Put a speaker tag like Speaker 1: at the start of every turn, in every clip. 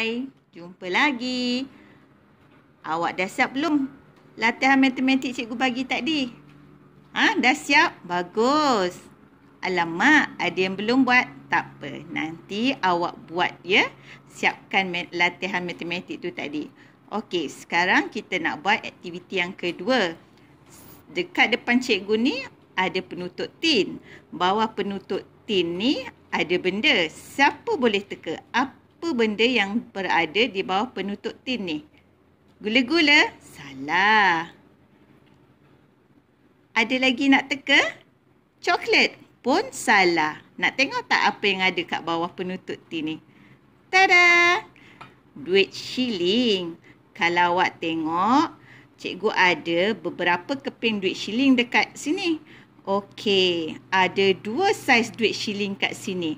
Speaker 1: bye. Jumpa lagi. Awak dah siap belum latihan matematik cikgu bagi tadi? Ha, dah siap? Bagus. Alamak, ada yang belum buat? Tak apa. Nanti awak buat ya. Siapkan latihan matematik tu tadi. Okey, sekarang kita nak buat aktiviti yang kedua. Dekat depan cikgu ni ada penutup tin. Bawah penutup tin ni ada benda. Siapa boleh teka? Apa? apa benda yang berada di bawah penutup tin ni? Gula-gula? Salah. Ada lagi nak teka? Coklat pun salah. Nak tengok tak apa yang ada kat bawah penutup tin ni? Tada! Duit shilling. Kalau awak tengok, cikgu ada beberapa keping duit shilling dekat sini. Okey, ada dua saiz duit shilling kat sini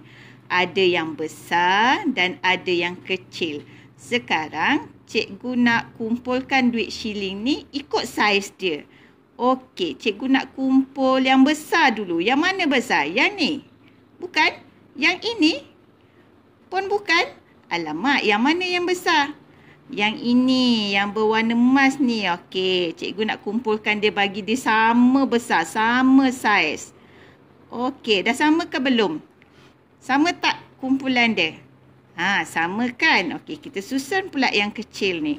Speaker 1: ada yang besar dan ada yang kecil. Sekarang cikgu nak kumpulkan duit shilling ni ikut saiz dia. Okey, cikgu nak kumpul yang besar dulu. Yang mana besar? Yang ni? Bukan? Yang ini? Pun bukan? Alamak, yang mana yang besar? Yang ini, yang berwarna emas ni. Okey, cikgu nak kumpulkan dia bagi dia sama besar, sama saiz. Okey, dah sama ke belum? Sama tak kumpulan dia? Ha, sama kan? Okey, kita susun pula yang kecil ni.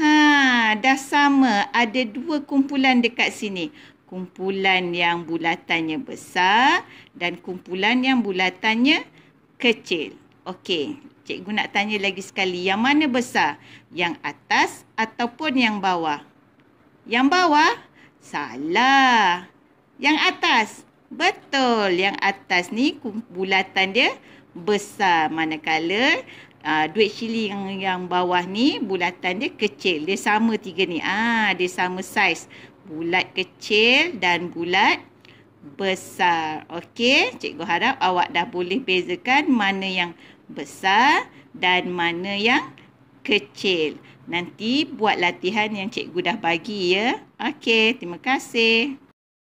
Speaker 1: Ha, dah sama. Ada dua kumpulan dekat sini. Kumpulan yang bulatannya besar dan kumpulan yang bulatannya kecil. Okey, cikgu nak tanya lagi sekali. Yang mana besar? Yang atas ataupun yang bawah? Yang bawah? Salah. Yang atas? Betul, yang atas ni bulatan dia besar manakala uh, duit cili yang yang bawah ni bulatan dia kecil. Dia sama tiga ni. Ah, dia sama saiz. Bulat kecil dan bulat besar. Okey, cikgu harap awak dah boleh bezakan mana yang besar dan mana yang kecil. Nanti buat latihan yang cikgu dah bagi ya. Okey, terima kasih.